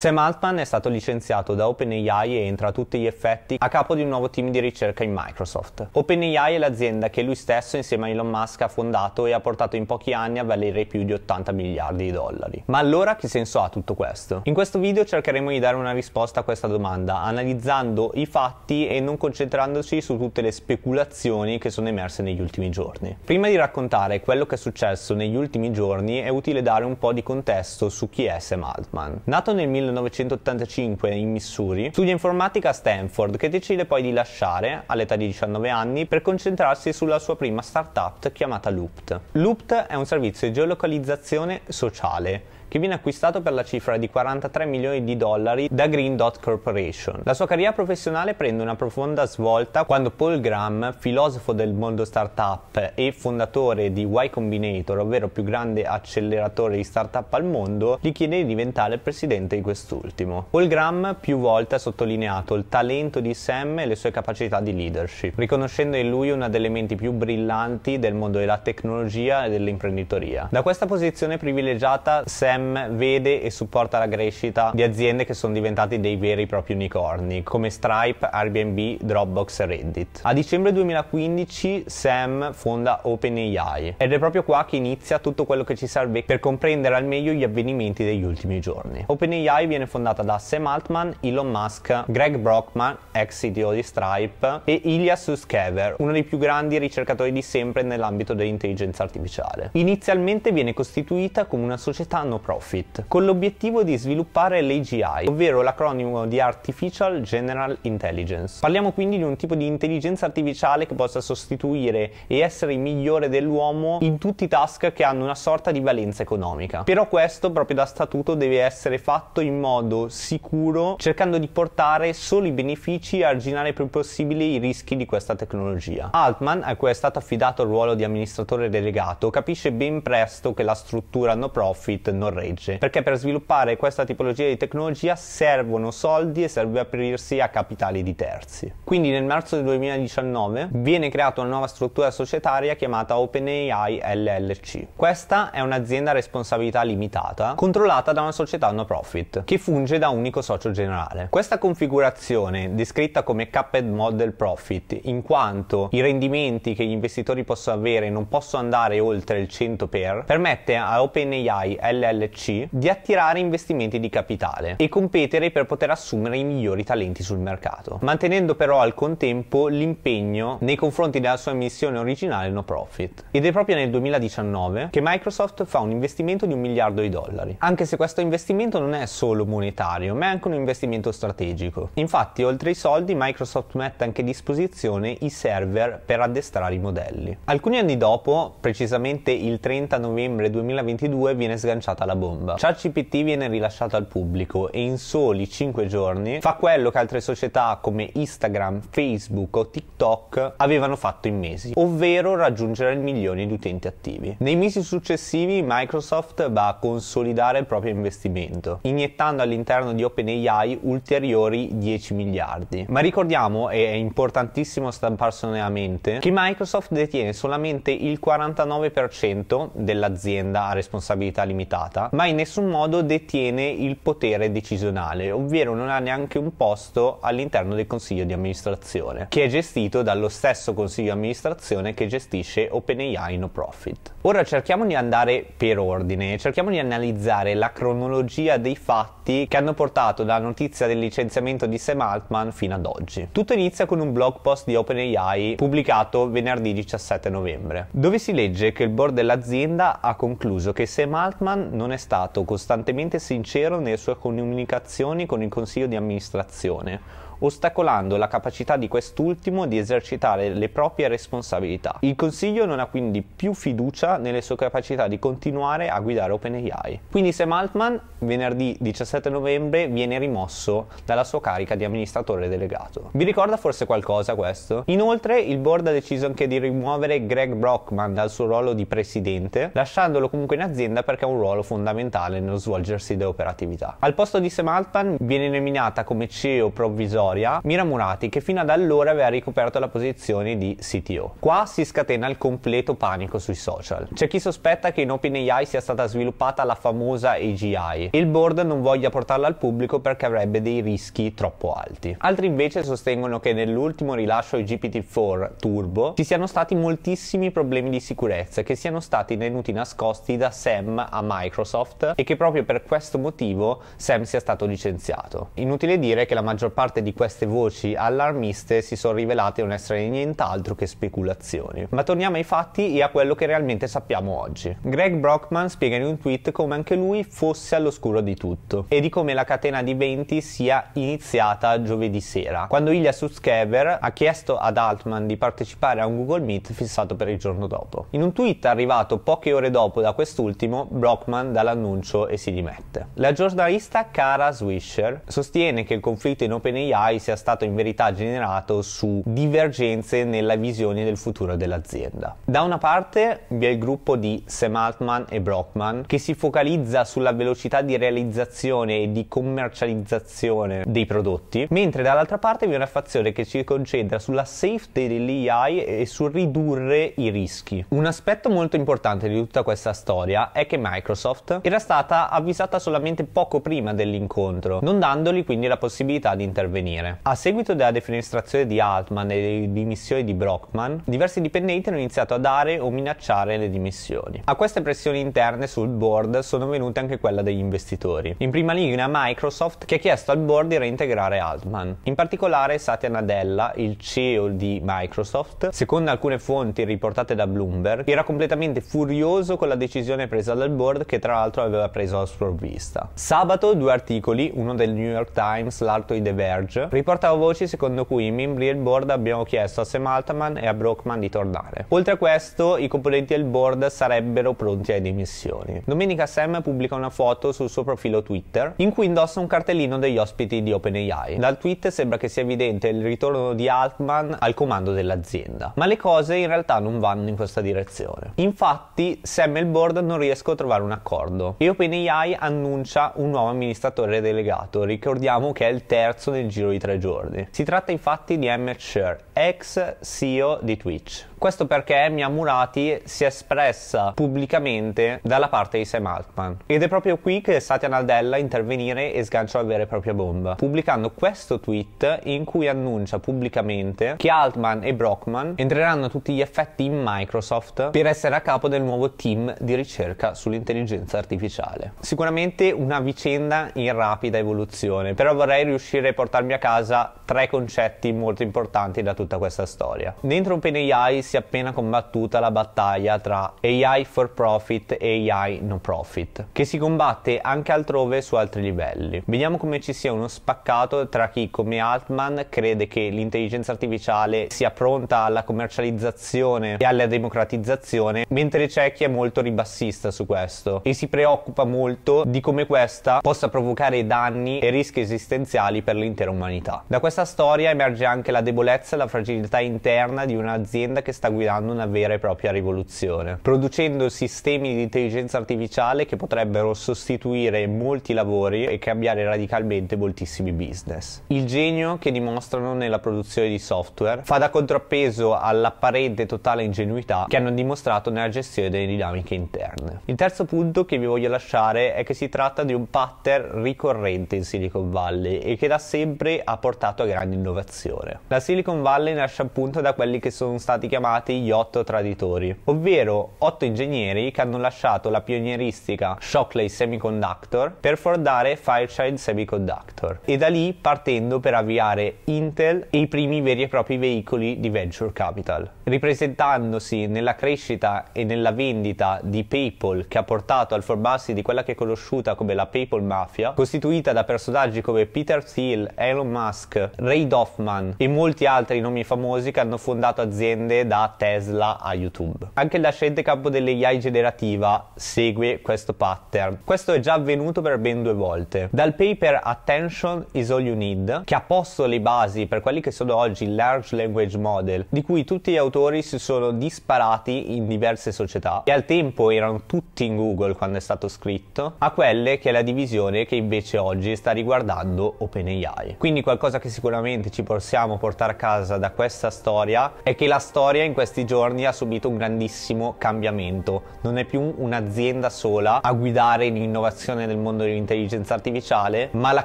Sam Altman è stato licenziato da OpenAI e entra a tutti gli effetti a capo di un nuovo team di ricerca in Microsoft. OpenAI è l'azienda che lui stesso insieme a Elon Musk ha fondato e ha portato in pochi anni a valere più di 80 miliardi di dollari. Ma allora che senso ha tutto questo? In questo video cercheremo di dare una risposta a questa domanda, analizzando i fatti e non concentrandoci su tutte le speculazioni che sono emerse negli ultimi giorni. Prima di raccontare quello che è successo negli ultimi giorni è utile dare un po' di contesto su chi è Sam Altman. Nato nel 1985 in Missouri, studia informatica a Stanford che decide poi di lasciare all'età di 19 anni per concentrarsi sulla sua prima startup chiamata Loopt. Loopt è un servizio di geolocalizzazione sociale che viene acquistato per la cifra di 43 milioni di dollari da Green Dot Corporation. La sua carriera professionale prende una profonda svolta quando Paul Graham, filosofo del mondo startup e fondatore di Y Combinator, ovvero più grande acceleratore di startup al mondo, gli chiede di diventare presidente di quest'ultimo. Paul Graham più volte ha sottolineato il talento di Sam e le sue capacità di leadership, riconoscendo in lui una delle menti più brillanti del mondo della tecnologia e dell'imprenditoria. Da questa posizione privilegiata Sam Sam vede e supporta la crescita di aziende che sono diventate dei veri e propri unicorni, come Stripe, Airbnb, Dropbox e Reddit. A dicembre 2015 Sam fonda OpenAI ed è proprio qua che inizia tutto quello che ci serve per comprendere al meglio gli avvenimenti degli ultimi giorni. OpenAI viene fondata da Sam Altman, Elon Musk, Greg Brockman, ex CTO di Stripe, e Ilya Suskever, uno dei più grandi ricercatori di sempre nell'ambito dell'intelligenza artificiale. Inizialmente viene costituita come una società no Profit, con l'obiettivo di sviluppare l'AGI, ovvero l'acronimo di Artificial General Intelligence. Parliamo quindi di un tipo di intelligenza artificiale che possa sostituire e essere il migliore dell'uomo in tutti i task che hanno una sorta di valenza economica. Però questo proprio da statuto deve essere fatto in modo sicuro, cercando di portare solo i benefici e arginare il più possibile i rischi di questa tecnologia. Altman, a cui è stato affidato il ruolo di amministratore delegato, capisce ben presto che la struttura no profit non regge, perché per sviluppare questa tipologia di tecnologia servono soldi e serve aprirsi a capitali di terzi. Quindi nel marzo del 2019 viene creata una nuova struttura societaria chiamata OpenAI LLC. Questa è un'azienda a responsabilità limitata, controllata da una società no profit, che funge da unico socio generale. Questa configurazione, descritta come capped model profit, in quanto i rendimenti che gli investitori possono avere non possono andare oltre il 100 per, permette a OpenAI LLC PLC di attirare investimenti di capitale e competere per poter assumere i migliori talenti sul mercato, mantenendo però al contempo l'impegno nei confronti della sua missione originale no profit. Ed è proprio nel 2019 che Microsoft fa un investimento di un miliardo di dollari, anche se questo investimento non è solo monetario, ma è anche un investimento strategico. Infatti, oltre ai soldi, Microsoft mette anche a disposizione i server per addestrare i modelli. Alcuni anni dopo, precisamente il 30 novembre 2022, viene sganciata la bomba. ChatGPT viene rilasciato al pubblico e in soli 5 giorni fa quello che altre società come Instagram, Facebook o TikTok avevano fatto in mesi, ovvero raggiungere il milione di utenti attivi. Nei mesi successivi Microsoft va a consolidare il proprio investimento, iniettando all'interno di OpenAI ulteriori 10 miliardi. Ma ricordiamo, e è importantissimo stamparsene a mente, che Microsoft detiene solamente il 49% dell'azienda a responsabilità limitata ma in nessun modo detiene il potere decisionale, ovvero non ha neanche un posto all'interno del consiglio di amministrazione, che è gestito dallo stesso consiglio di amministrazione che gestisce OpenAI No Profit. Ora cerchiamo di andare per ordine, cerchiamo di analizzare la cronologia dei fatti che hanno portato dalla notizia del licenziamento di Sam Altman fino ad oggi. Tutto inizia con un blog post di OpenAI pubblicato venerdì 17 novembre, dove si legge che il board dell'azienda ha concluso che Sam Altman non è stato costantemente sincero nelle sue comunicazioni con il consiglio di amministrazione ostacolando la capacità di quest'ultimo di esercitare le proprie responsabilità. Il Consiglio non ha quindi più fiducia nelle sue capacità di continuare a guidare OpenAI. Quindi Sam Altman venerdì 17 novembre viene rimosso dalla sua carica di amministratore delegato. Vi ricorda forse qualcosa questo? Inoltre il board ha deciso anche di rimuovere Greg Brockman dal suo ruolo di presidente, lasciandolo comunque in azienda perché ha un ruolo fondamentale nello svolgersi delle operatività. Al posto di Sam Altman viene nominata come CEO provvisorio storia Miramurati che fino ad allora aveva ricoperto la posizione di CTO. Qua si scatena il completo panico sui social. C'è chi sospetta che in OpenAI sia stata sviluppata la famosa AGI e il board non voglia portarla al pubblico perché avrebbe dei rischi troppo alti. Altri invece sostengono che nell'ultimo rilascio di GPT-4 Turbo ci siano stati moltissimi problemi di sicurezza che siano stati tenuti nascosti da Sam a Microsoft e che proprio per questo motivo Sam sia stato licenziato. Inutile dire che la maggior parte di queste voci allarmiste si sono rivelate non essere nient'altro che speculazioni. Ma torniamo ai fatti e a quello che realmente sappiamo oggi. Greg Brockman spiega in un tweet come anche lui fosse all'oscuro di tutto e di come la catena di eventi sia iniziata giovedì sera, quando Ilya Sutskever ha chiesto ad Altman di partecipare a un Google Meet fissato per il giorno dopo. In un tweet arrivato poche ore dopo da quest'ultimo, Brockman dà l'annuncio e si dimette. La giornalista Cara Swisher sostiene che il conflitto in OpenAI AI sia stato in verità generato su divergenze nella visione del futuro dell'azienda. Da una parte vi è il gruppo di Sam Altman e Brockman che si focalizza sulla velocità di realizzazione e di commercializzazione dei prodotti, mentre dall'altra parte vi è una fazione che si concentra sulla safety dell'AI e sul ridurre i rischi. Un aspetto molto importante di tutta questa storia è che Microsoft era stata avvisata solamente poco prima dell'incontro, non dandogli quindi la possibilità di intervenire avvenire. A seguito della defenestrazione di Altman e delle dimissioni di Brockman, diversi dipendenti hanno iniziato a dare o minacciare le dimissioni. A queste pressioni interne sul board sono venute anche quelle degli investitori. In prima linea Microsoft che ha chiesto al board di reintegrare Altman. In particolare Satya Nadella, il CEO di Microsoft, secondo alcune fonti riportate da Bloomberg, era completamente furioso con la decisione presa dal board che tra l'altro aveva preso la sprovvista. Sabato due articoli, uno del New York Times, l'altro di The Verge, Riportava voci secondo cui i membri del board abbiano chiesto a Sam Altman e a Brockman di tornare. Oltre a questo, i componenti del board sarebbero pronti alle dimissioni. Domenica Sam pubblica una foto sul suo profilo Twitter in cui indossa un cartellino degli ospiti di OpenAI. Dal tweet sembra che sia evidente il ritorno di Altman al comando dell'azienda, ma le cose in realtà non vanno in questa direzione. Infatti, Sam e il board non riescono a trovare un accordo e OpenAI annuncia un nuovo amministratore delegato, ricordiamo che è il terzo nel giro di di tre giorni. Si tratta infatti di Emmet Sher, ex CEO di Twitch. Questo perché Mia Murati si è espressa pubblicamente dalla parte di Sam Altman. Ed è proprio qui che Satya Nadella intervenire e sganciò la vera e propria bomba, pubblicando questo tweet in cui annuncia pubblicamente che Altman e Brockman entreranno a tutti gli effetti in Microsoft per essere a capo del nuovo team di ricerca sull'intelligenza artificiale. Sicuramente una vicenda in rapida evoluzione, però vorrei riuscire a portarmi a a casa tre concetti molto importanti da tutta questa storia. Dentro OpenAI si è appena combattuta la battaglia tra AI for profit e AI no profit, che si combatte anche altrove su altri livelli. Vediamo come ci sia uno spaccato tra chi come Altman crede che l'intelligenza artificiale sia pronta alla commercializzazione e alla democratizzazione, mentre c'è chi è molto ribassista su questo e si preoccupa molto di come questa possa provocare danni e rischi esistenziali per l'intera umanità dell'umanità. Da questa storia emerge anche la debolezza e la fragilità interna di un'azienda che sta guidando una vera e propria rivoluzione, producendo sistemi di intelligenza artificiale che potrebbero sostituire molti lavori e cambiare radicalmente moltissimi business. Il genio che dimostrano nella produzione di software fa da contrappeso all'apparente totale ingenuità che hanno dimostrato nella gestione delle dinamiche interne. Il terzo punto che vi voglio lasciare è che si tratta di un pattern ricorrente in Silicon Valley e che da sempre ha portato a grande innovazione. La Silicon Valley nasce appunto da quelli che sono stati chiamati gli otto traditori, ovvero otto ingegneri che hanno lasciato la pionieristica Shockley Semiconductor per fondare Fairchild Semiconductor e da lì partendo per avviare Intel e i primi veri e propri veicoli di venture capital, ripresentandosi nella crescita e nella vendita di PayPal che ha portato al formarsi di quella che è conosciuta come la PayPal Mafia, costituita da personaggi come Peter Thiel, Elon Musk, Ray Doffman e molti altri nomi famosi che hanno fondato aziende da Tesla a YouTube. Anche il nascente campo dell'AI generativa segue questo pattern. Questo è già avvenuto per ben due volte. Dal paper Attention is all you need, che ha posto le basi per quelli che sono oggi i large language model, di cui tutti gli autori si sono disparati in diverse società e al tempo erano tutti in Google quando è stato scritto, a quelle che è la divisione che invece oggi sta riguardando OpenAI. Quindi quindi qualcosa che sicuramente ci possiamo portare a casa da questa storia è che la storia in questi giorni ha subito un grandissimo cambiamento. Non è più un'azienda sola a guidare l'innovazione nel mondo dell'intelligenza artificiale, ma la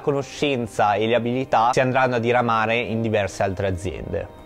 conoscenza e le abilità si andranno a diramare in diverse altre aziende.